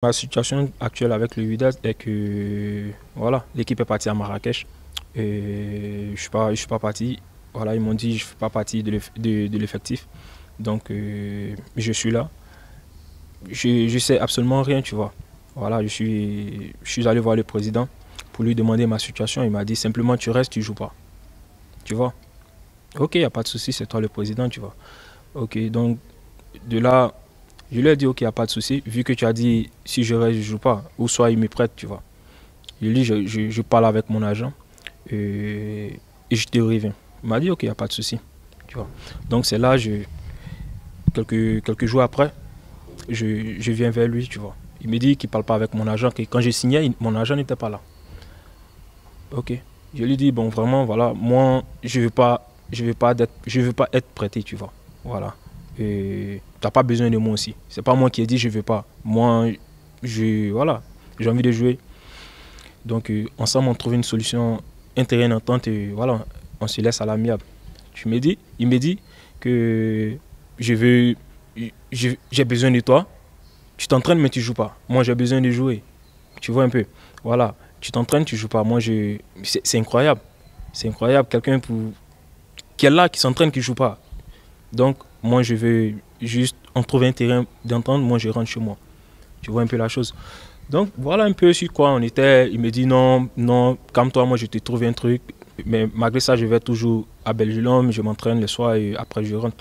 Ma situation actuelle avec le UDES, est que voilà, l'équipe est partie à Marrakech. Et je suis, pas, suis pas parti. Voilà, ils m'ont dit que je ne fais pas partie de l'effectif. Donc euh, je suis là. Je ne sais absolument rien, tu vois. Voilà, je suis, je suis allé voir le président pour lui demander ma situation. Il m'a dit simplement tu restes, tu ne joues pas. Tu vois. Ok, il n'y a pas de souci, c'est toi le président, tu vois. Ok, donc de là, je lui ai dit, ok, il n'y a pas de souci, vu que tu as dit, si je reste, je ne joue pas, ou soit il me prête, tu vois. Je lui ai dit, je, je, parle avec mon agent euh, et, je te reviens. Il m'a dit, ok, il n'y a pas de souci, tu vois. Donc c'est là, je, quelques, jours après, je, je viens vers lui, tu vois. Il me dit qu'il ne parle pas avec mon agent, que quand j'ai signé, mon agent n'était pas là. Ok. Je lui dis, bon, vraiment, voilà, moi, je ne veux, pas, veux, veux pas être prêté, tu vois. Voilà tu n'as pas besoin de moi aussi. C'est pas moi qui ai dit je veux pas. Moi, je voilà, j'ai envie de jouer. Donc euh, ensemble on trouve une solution, un et voilà, on se laisse à l'amiable. Tu me dis, il me dit que je veux, j'ai besoin de toi. Tu t'entraînes mais tu joues pas. Moi j'ai besoin de jouer. Tu vois un peu. Voilà, tu t'entraînes, tu joues pas. Moi je, c'est incroyable, c'est incroyable. Quelqu'un pour qui est là, qui s'entraîne, qui joue pas. Donc moi je veux juste, en trouver un terrain d'entente, moi je rentre chez moi. Tu vois un peu la chose. Donc voilà un peu sur quoi on était. Il me dit non, non, calme-toi, moi je te trouve un truc. Mais malgré ça, je vais toujours à Belgium, je m'entraîne le soir et après je rentre.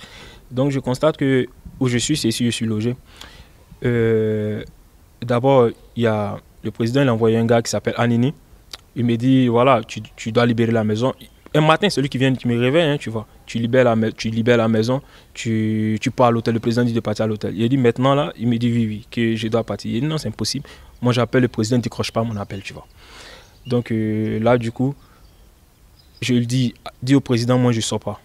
Donc je constate que où je suis, c'est ici, je suis logé. Euh, d'abord, il y a le président, il a envoyé un gars qui s'appelle Anini. Il me dit voilà, tu, tu dois libérer la maison un matin, celui qui vient, qui me réveille, hein, tu vois. Tu libères la, tu la maison, tu, tu pars à l'hôtel. Le président dit de partir à l'hôtel. Il dit maintenant, là, il me dit oui, oui, que je dois partir. Il dit non, c'est impossible. Moi, j'appelle le président, ne décroche pas mon appel, tu vois. Donc euh, là, du coup, je lui dis, dis au président, moi, je ne sors pas.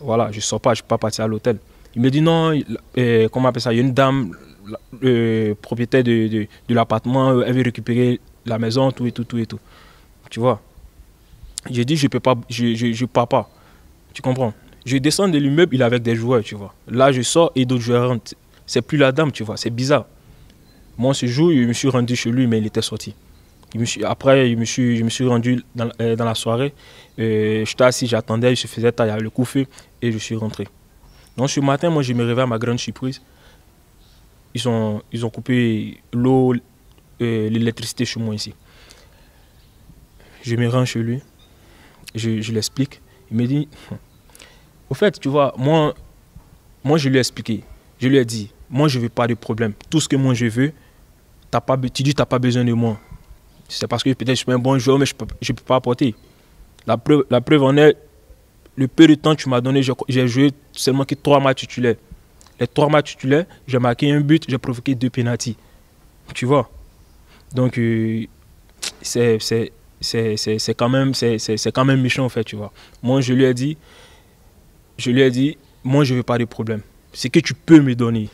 Voilà, je ne sors pas, je ne peux pas partir à l'hôtel. Il me dit non, euh, comment appelle ça Il y a une dame, euh, propriétaire de, de l'appartement, elle veut récupérer la maison, tout et tout, tout et tout. Tu vois j'ai dit, je peux pas, je, je, je pars pas. Tu comprends Je descends de l'immeuble, il est avec des joueurs, tu vois. Là, je sors et d'autres joueurs rentrent. C'est plus la dame, tu vois. C'est bizarre. Moi, ce jour, je me suis rendu chez lui, mais il était sorti. après, je me suis, je me suis rendu dans, euh, la soirée. je euh, J'étais assis, j'attendais, je faisais taille le coup et je suis rentré. Donc, ce matin, moi, je me réveille à ma grande surprise. Ils ont, ils ont coupé l'eau, euh, l'électricité chez moi ici. Je me rends chez lui je, l'explique. Il me dit, au fait, tu vois, moi, moi je lui ai expliqué. Je lui ai dit, moi, je ne veux pas de problème. Tout ce que moi, je veux, pas, tu dis que tu n'as pas besoin de moi. C'est parce que peut-être je suis un bon joueur, mais je ne peux, pas apporter. La preuve, la preuve en est, le peu de temps que tu m'as donné, j'ai joué seulement que trois matchs titulaires. Les trois matchs titulaires, j'ai marqué un but, j'ai provoqué deux pénalties. Tu vois Donc, euh, c'est c'est quand même c'est quand même méchant en fait tu vois moi je lui ai dit je lui ai dit moi je veux pas de problème ce que tu peux me donner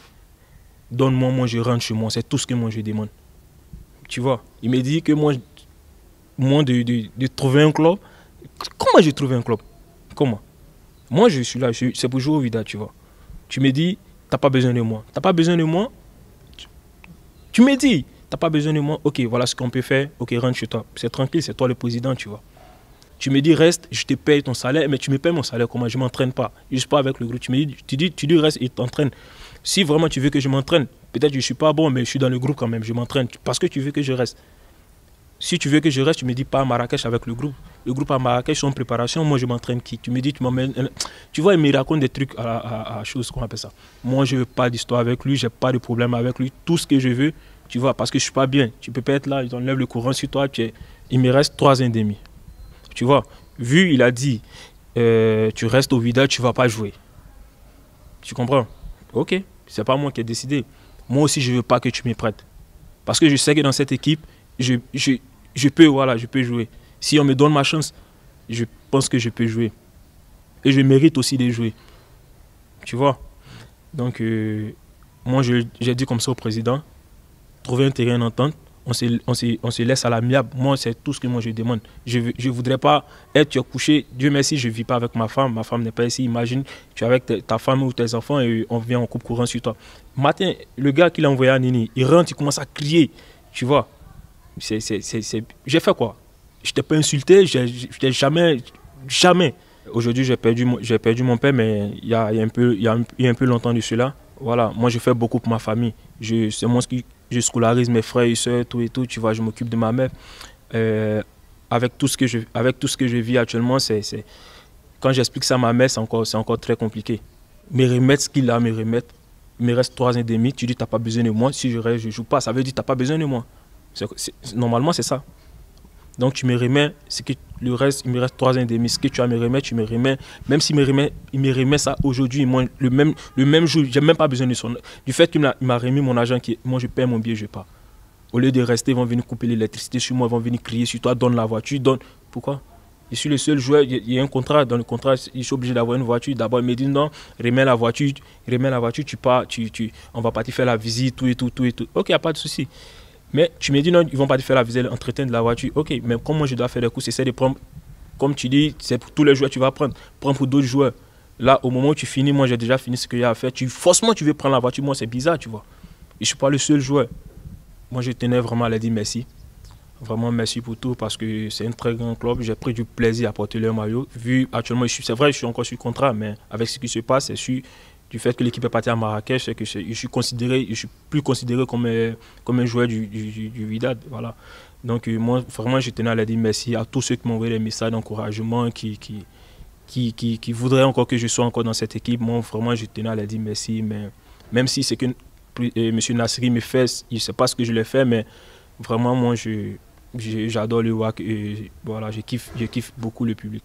donne-moi moi je rentre chez moi c'est tout ce que moi je demande tu vois il me dit que moi moi de, trouver un club comment j'ai trouvé un club comment moi je suis là c'est pour jouer au vida tu vois tu me dis t'as pas besoin de moi t'as pas besoin de moi tu me dis T'as pas besoin de moi. Ok, voilà ce qu'on peut faire. Ok, rentre chez toi. C'est tranquille, c'est toi le président, tu vois. Tu me dis reste, je te paye ton salaire, mais tu me payes mon salaire comment Je m'entraîne pas. Je suis pas avec le groupe. Tu me dis, tu dis, tu dis reste, il t'entraîne. Si vraiment tu veux que je m'entraîne, peut-être je suis pas bon, mais je suis dans le groupe quand même. Je m'entraîne parce que tu veux que je reste. Si tu veux que je reste, tu me dis pas à Marrakech avec le groupe. Le groupe à Marrakech, en préparation, moi je m'entraîne qui Tu me dis, tu m'emmènes. Euh, tu vois, il me raconte des trucs à, à, choses, qu'on appelle ça. Moi, je veux pas d'histoire avec lui, j'ai pas de problème avec lui. Tout ce que je veux, tu vois, parce que je suis pas bien. Tu peux pas être là, ils enlèvent le courant sur toi. Il me reste trois ans et demi. Tu vois, vu, il a dit, euh, tu restes au Vida, tu vas pas jouer. Tu comprends Ok, c'est pas moi qui ai décidé. Moi aussi, je veux pas que tu me prêtes. Parce que je sais que dans cette équipe, je, je, peux, voilà, je peux jouer. Si on me donne ma chance, je pense que je peux jouer. Et je mérite aussi de jouer. Tu vois Donc, euh, moi, j'ai dit comme ça au président trouver un terrain d'entente. On se, on, se, on se laisse à l'amiable. Moi, c'est tout ce que moi je demande. Je ne voudrais pas être couché. Dieu merci, je ne vis pas avec ma femme. Ma femme n'est pas ici. Imagine, tu es avec ta, femme ou tes enfants et on vient en coupe courant sur toi. Matin, le gars qui l'a envoyé à Nini, il rentre, il commence à crier. Tu vois J'ai fait quoi Je t'ai pas insulté. Je, ne t'ai jamais. Jamais. Aujourd'hui, j'ai perdu, perdu mon père, mais il y a, y, a y, y a un peu longtemps de cela. Voilà, moi, je fais beaucoup pour ma famille. C'est moi qui je scolarise mes frères et soeurs, tout et tout, tu vois, je m'occupe de ma mère. Euh, avec, tout ce que je, avec tout ce que je vis actuellement, c'est, quand j'explique ça à ma mère, c'est encore, c'est encore très compliqué. Me remettre ce qu'il a me remettre, il me reste trois ans et demi, tu dis t'as pas besoin de moi, si je reste, je joue pas, ça veut dire t'as pas besoin de moi. normalement, c'est ça. Donc tu me remets ce que le reste, il me reste trois ans et demi. Ce que tu as me remettre, tu me remets. Même s'il me remet, il me remet ça aujourd'hui, le même, le même jour, j'ai même pas besoin de son. Du fait qu'il m'a remis mon argent, qui, moi je paie mon billet, je pars. Au lieu de rester, ils vont venir couper l'électricité sur moi, ils vont venir crier sur toi, donne la voiture, donne. Pourquoi je suis le seul joueur, il y a un contrat. Dans le contrat, je suis obligé d'avoir une voiture. D'abord, il me dit non, remets la voiture, remets la voiture, tu pars, tu, tu, on va partir faire la visite, tout et tout, tout et tout. Ok, il n'y a pas de souci. Mais tu me dis non, ils ne vont pas te faire la visée, l'entretien de la voiture. Ok, mais comment je dois faire des courses C'est de prendre, comme tu dis, c'est pour tous les joueurs que tu vas prendre. Prends pour d'autres joueurs. Là, au moment où tu finis, moi j'ai déjà fini ce qu'il y a à faire. Tu, forcément, tu veux prendre la voiture. Moi, c'est bizarre, tu vois. Je ne suis pas le seul joueur. Moi, je tenais vraiment à leur dire merci. Vraiment, merci pour tout parce que c'est un très grand club. J'ai pris du plaisir à porter leur maillot. Vu actuellement, c'est vrai, je suis encore sur contrat, mais avec ce qui se passe, c'est suis, du fait que l'équipe est partie à Marrakech et que je, suis considéré, je suis plus considéré comme, comme un joueur du, du, du Vidad. Voilà. Donc euh, moi, vraiment, je tenais à dire merci à tous ceux qui m'ont envoyé des messages d'encouragement, qui qui, qui, qui, voudraient encore que je sois encore dans cette équipe. Moi, vraiment, je tenais à leur dire merci. Mais même si c'est que euh, M. Nasri me fait, il ne sait pas ce que je le fais, mais vraiment, moi, je, j'adore le WAC et voilà, je kiffe, je kiffe beaucoup le public.